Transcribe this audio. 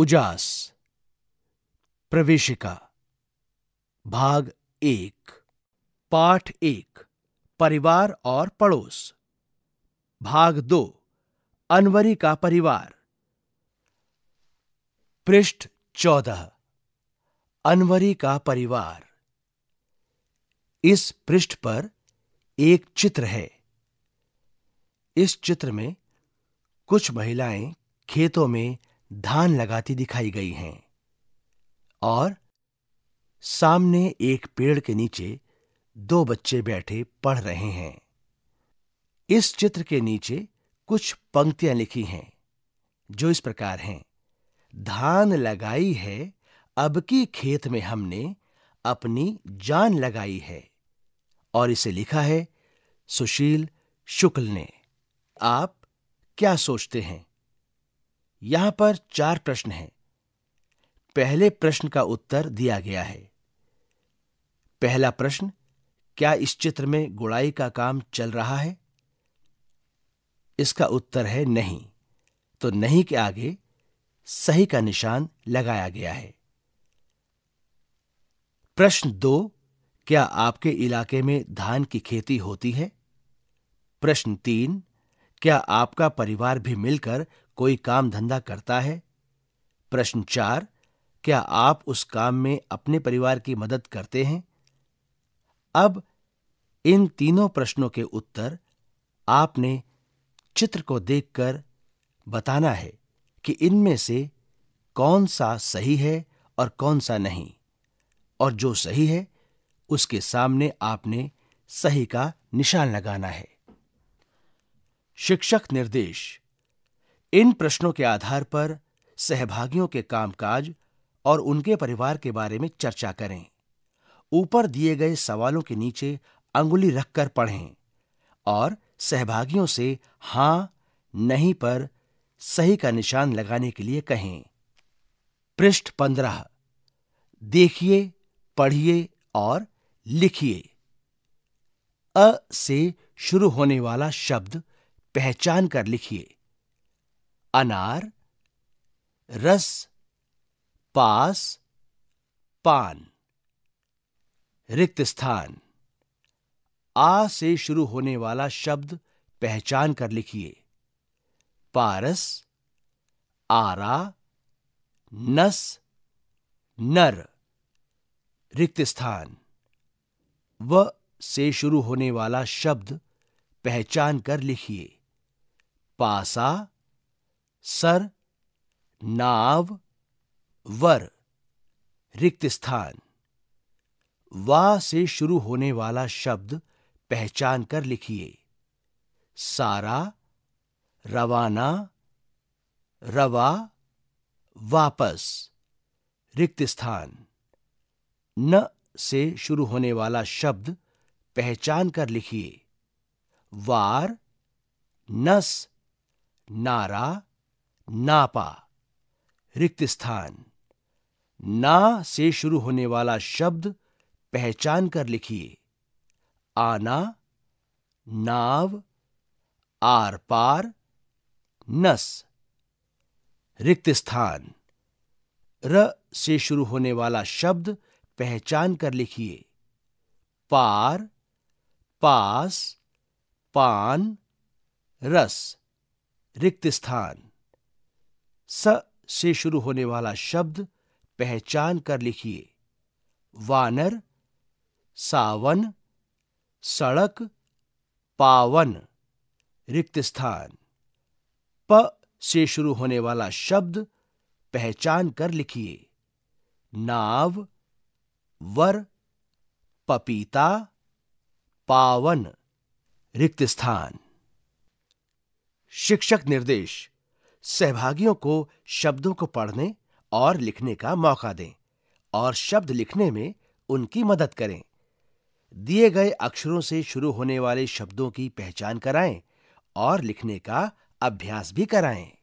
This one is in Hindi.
उजास प्रवेशिका भाग एक पाठ एक परिवार और पड़ोस भाग दो अनवरी का परिवार पृष्ठ चौदह अनवरी का परिवार इस पृष्ठ पर एक चित्र है इस चित्र में कुछ महिलाएं खेतों में धान लगाती दिखाई गई हैं और सामने एक पेड़ के नीचे दो बच्चे बैठे पढ़ रहे हैं इस चित्र के नीचे कुछ पंक्तियां लिखी हैं जो इस प्रकार हैं धान लगाई है अब की खेत में हमने अपनी जान लगाई है और इसे लिखा है सुशील शुक्ल ने आप क्या सोचते हैं यहां पर चार प्रश्न हैं पहले प्रश्न का उत्तर दिया गया है पहला प्रश्न क्या इस चित्र में गुड़ाई का काम चल रहा है इसका उत्तर है नहीं तो नहीं के आगे सही का निशान लगाया गया है प्रश्न दो क्या आपके इलाके में धान की खेती होती है प्रश्न तीन क्या आपका परिवार भी मिलकर कोई काम धंधा करता है प्रश्न चार क्या आप उस काम में अपने परिवार की मदद करते हैं अब इन तीनों प्रश्नों के उत्तर आपने चित्र को देखकर बताना है कि इनमें से कौन सा सही है और कौन सा नहीं और जो सही है उसके सामने आपने सही का निशान लगाना है शिक्षक निर्देश इन प्रश्नों के आधार पर सहभागियों के कामकाज और उनके परिवार के बारे में चर्चा करें ऊपर दिए गए सवालों के नीचे अंगुली रखकर पढ़ें और सहभागियों से हां नहीं पर सही का निशान लगाने के लिए कहें पृष्ठ पंद्रह देखिए पढ़िए और लिखिए अ से शुरू होने वाला शब्द पहचान कर लिखिए अनार रस पास पान रिक्त स्थान आ से शुरू होने वाला शब्द पहचान कर लिखिए पारस आरा नस नर रिक्त स्थान व से शुरू होने वाला शब्द पहचान कर लिखिए पासा सर नाव वर रिक्त स्थान वा से शुरू होने वाला शब्द पहचान कर लिखिए सारा रवाना रवा वापस रिक्त स्थान न से शुरू होने वाला शब्द पहचान कर लिखिए वार नस नारा नापा रिक्त स्थान ना से शुरू होने वाला शब्द पहचान कर लिखिए आना नाव आर पार नस रिक्त स्थान र से शुरू होने वाला शब्द पहचान कर लिखिए पार पास पान रस रिक्त स्थान स से शुरू होने वाला शब्द पहचान कर लिखिए वानर सावन सड़क पावन रिक्त स्थान प से शुरू होने वाला शब्द पहचान कर लिखिए नाव वर पपीता पावन रिक्त स्थान शिक्षक निर्देश सहभागियों को शब्दों को पढ़ने और लिखने का मौका दें और शब्द लिखने में उनकी मदद करें दिए गए अक्षरों से शुरू होने वाले शब्दों की पहचान कराएं और लिखने का अभ्यास भी कराएं